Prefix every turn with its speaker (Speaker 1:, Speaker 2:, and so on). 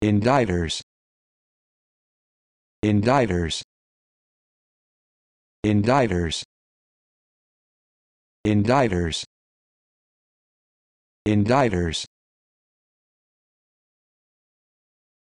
Speaker 1: Indictors Indictors Indictors Indictors Indictors